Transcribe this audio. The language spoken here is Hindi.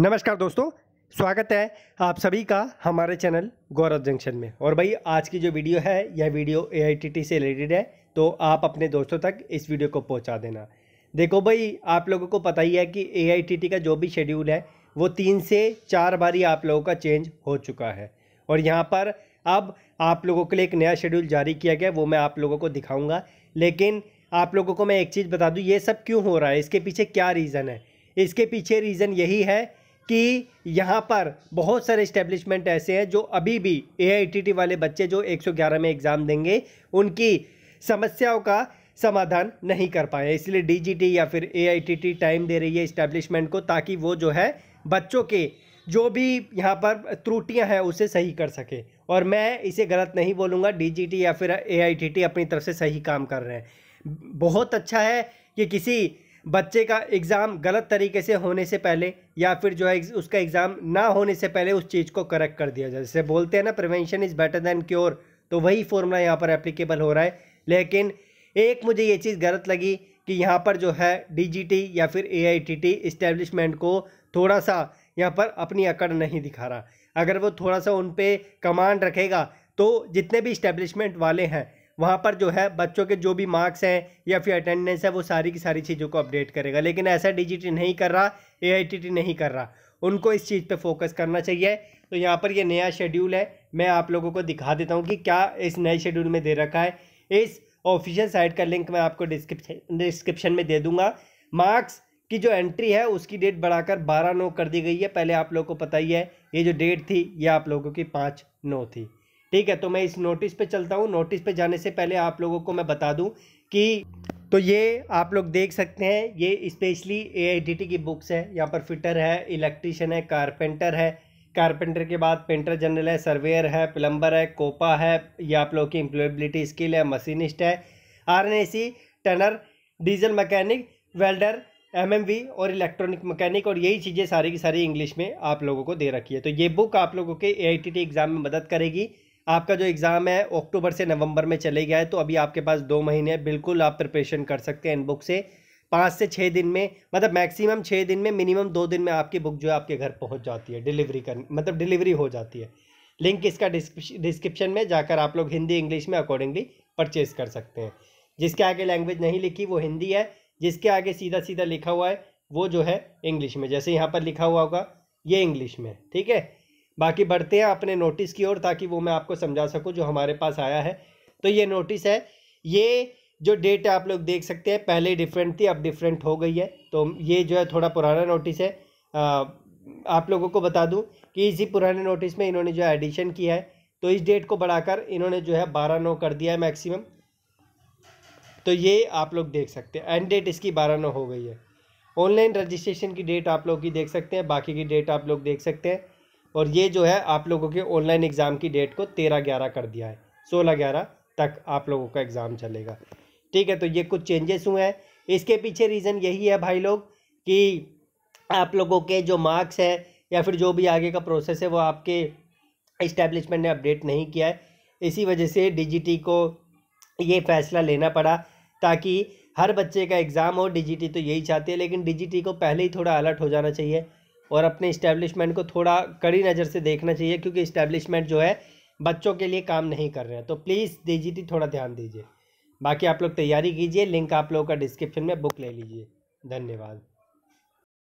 नमस्कार दोस्तों स्वागत है आप सभी का हमारे चैनल गौरव जंक्शन में और भाई आज की जो वीडियो है यह वीडियो ए से रिलेटेड है तो आप अपने दोस्तों तक इस वीडियो को पहुंचा देना देखो भाई आप लोगों को पता ही है कि ए का जो भी शेड्यूल है वो तीन से चार बारी आप लोगों का चेंज हो चुका है और यहाँ पर अब आप लोगों के लिए एक नया शेड्यूल जारी किया गया वो मैं आप लोगों को दिखाऊँगा लेकिन आप लोगों को मैं एक चीज़ बता दूँ ये सब क्यों हो रहा है इसके पीछे क्या रीज़न है इसके पीछे रीज़न यही है कि यहाँ पर बहुत सारे इस्टेब्लिशमेंट ऐसे हैं जो अभी भी ए e वाले बच्चे जो 111 में एग्ज़ाम देंगे उनकी समस्याओं का समाधान नहीं कर पाए इसलिए डी या फिर ए टाइम e दे रही है इस्टेब्लिशमेंट को ताकि वो जो है बच्चों के जो भी यहाँ पर त्रुटियाँ हैं उसे सही कर सके और मैं इसे गलत नहीं बोलूँगा डी या फिर ए e अपनी तरफ से सही काम कर रहे हैं बहुत अच्छा है कि किसी बच्चे का एग्ज़ाम गलत तरीके से होने से पहले या फिर जो है उसका एग्ज़ाम ना होने से पहले उस चीज़ को करेक्ट कर दिया जाए जैसे बोलते हैं ना prevention is better than cure तो वही फॉर्मूला यहाँ पर एप्लीकेबल हो रहा है लेकिन एक मुझे ये चीज़ गलत लगी कि यहाँ पर जो है डी या फिर ए आई को थोड़ा सा यहाँ पर अपनी अकड़ नहीं दिखा रहा अगर वो थोड़ा सा उन पर कमांड रखेगा तो जितने भी इस्टेब्लिशमेंट वाले हैं वहाँ पर जो है बच्चों के जो भी मार्क्स हैं या फिर अटेंडेंस है वो सारी की सारी चीज़ों को अपडेट करेगा लेकिन ऐसा डी नहीं कर रहा ए नहीं कर रहा उनको इस चीज़ पे फोकस करना चाहिए तो यहाँ पर ये नया शेड्यूल है मैं आप लोगों को दिखा देता हूँ कि क्या इस नए शेड्यूल में दे रखा है इस ऑफिशियल साइट का लिंक मैं आपको डिस्क्रिप्शन डिस्क्रिप्शन में दे दूंगा मार्क्स की जो एंट्री है उसकी डेट बढ़ाकर बारह नौ कर दी गई है पहले आप लोगों को पता ही है ये जो डेट थी ये आप लोगों की पाँच नौ थी ठीक है तो मैं इस नोटिस पे चलता हूँ नोटिस पे जाने से पहले आप लोगों को मैं बता दूँ कि तो ये आप लोग देख सकते हैं ये स्पेशली ए की बुक्स है यहाँ पर फिटर है इलेक्ट्रीशियन है कारपेंटर है कारपेंटर के बाद पेंटर जनरल है सर्वेयर है प्लम्बर है कोपा है ये आप लोग की एम्प्लॉयबिलिटी स्किल है मशीनिस्ट है or turner diesel mechanic welder MMV और इलेक्ट्रॉनिक मैकेनिक और यही चीज़ें सारी की सारी इंग्लिश में आप लोगों को दे रखी है तो ये बुक आप लोगों के ए एग्ज़ाम में मदद करेगी आपका जो एग्ज़ाम है अक्टूबर से नवंबर में चले गया है तो अभी आपके पास दो महीने बिल्कुल आप प्रिपरेशन कर सकते हैं इन बुक से पाँच से छः दिन में मतलब मैक्सिमम छः दिन में मिनिमम दो दिन में आपकी बुक जो है आपके घर पहुंच जाती है डिलीवरी कर मतलब डिलीवरी हो जाती है लिंक इसका डिस्क्रिप्शन में जाकर आप लोग हिंदी इंग्लिश में अकॉर्डिंगली परचेज़ कर सकते हैं जिसके आगे लैंग्वेज नहीं लिखी वो हिंदी है जिसके आगे सीधा सीधा लिखा हुआ है वो जो है इंग्लिश में जैसे यहाँ पर लिखा हुआ होगा ये इंग्लिश में ठीक है बाकी बढ़ते हैं अपने नोटिस की ओर ताकि वो मैं आपको समझा सकूँ जो हमारे पास आया है तो ये नोटिस है ये जो डेट आप लोग देख सकते हैं पहले डिफरेंट थी अब डिफरेंट हो गई है तो ये जो है थोड़ा पुराना नोटिस है आ, आप लोगों को बता दूं कि इसी पुराने नोटिस में इन्होंने जो एडिशन किया है तो इस डेट को बढ़ाकर इन्होंने जो है बारह नौ कर दिया है मैक्सिमम तो ये आप लोग देख सकते हैं एंड डेट इसकी बारह नौ हो गई है ऑनलाइन रजिस्ट्रेशन की डेट आप लोग की देख सकते हैं बाकी की डेट आप लोग देख सकते हैं और ये जो है आप लोगों के ऑनलाइन एग्ज़ाम की डेट को तेरह ग्यारह कर दिया है सोलह ग्यारह तक आप लोगों का एग्ज़ाम चलेगा ठीक है तो ये कुछ चेंजेस हुए हैं इसके पीछे रीज़न यही है भाई लोग कि आप लोगों के जो मार्क्स हैं या फिर जो भी आगे का प्रोसेस है वो आपके इस्टेब्लिशमेंट ने अपडेट नहीं किया है इसी वजह से डीजीटी को ये फैसला लेना पड़ा ताकि हर बच्चे का एग्ज़ाम हो डीजीटी तो यही चाहती है लेकिन डीजीटी को पहले ही थोड़ा अलर्ट हो जाना चाहिए और अपने इस्टेब्लिशमेंट को थोड़ा कड़ी नज़र से देखना चाहिए क्योंकि इस्टेब्लिशमेंट जो है बच्चों के लिए काम नहीं कर रहे हैं तो प्लीज़ थी थोड़ा ध्यान दीजिए बाकी आप लोग तैयारी कीजिए लिंक आप लोगों का डिस्क्रिप्शन में बुक ले लीजिए धन्यवाद